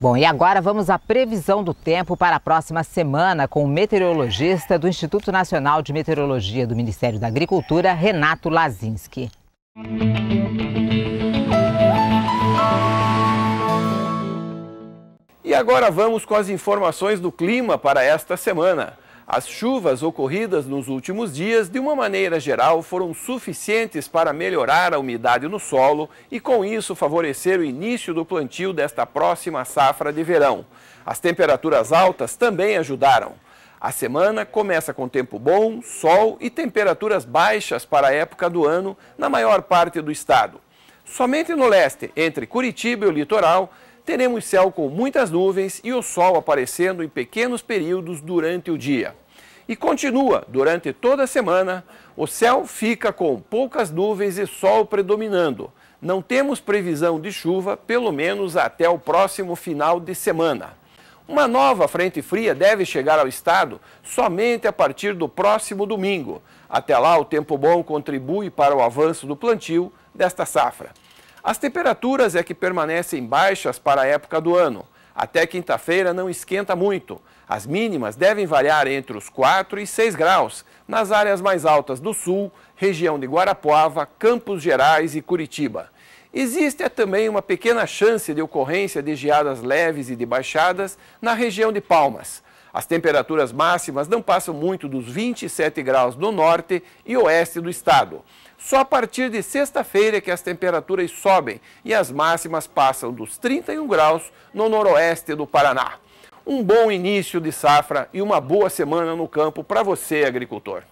Bom, e agora vamos à previsão do tempo para a próxima semana com o meteorologista do Instituto Nacional de Meteorologia do Ministério da Agricultura, Renato Lazinski. E agora vamos com as informações do clima para esta semana. As chuvas ocorridas nos últimos dias, de uma maneira geral, foram suficientes para melhorar a umidade no solo e, com isso, favorecer o início do plantio desta próxima safra de verão. As temperaturas altas também ajudaram. A semana começa com tempo bom, sol e temperaturas baixas para a época do ano na maior parte do estado. Somente no leste, entre Curitiba e o litoral, teremos céu com muitas nuvens e o sol aparecendo em pequenos períodos durante o dia. E continua durante toda a semana, o céu fica com poucas nuvens e sol predominando. Não temos previsão de chuva, pelo menos até o próximo final de semana. Uma nova frente fria deve chegar ao estado somente a partir do próximo domingo. Até lá, o tempo bom contribui para o avanço do plantio desta safra. As temperaturas é que permanecem baixas para a época do ano. Até quinta-feira não esquenta muito. As mínimas devem variar entre os 4 e 6 graus nas áreas mais altas do sul, região de Guarapuava, Campos Gerais e Curitiba. Existe é também uma pequena chance de ocorrência de geadas leves e de baixadas na região de Palmas. As temperaturas máximas não passam muito dos 27 graus no norte e oeste do estado. Só a partir de sexta-feira que as temperaturas sobem e as máximas passam dos 31 graus no noroeste do Paraná. Um bom início de safra e uma boa semana no campo para você, agricultor.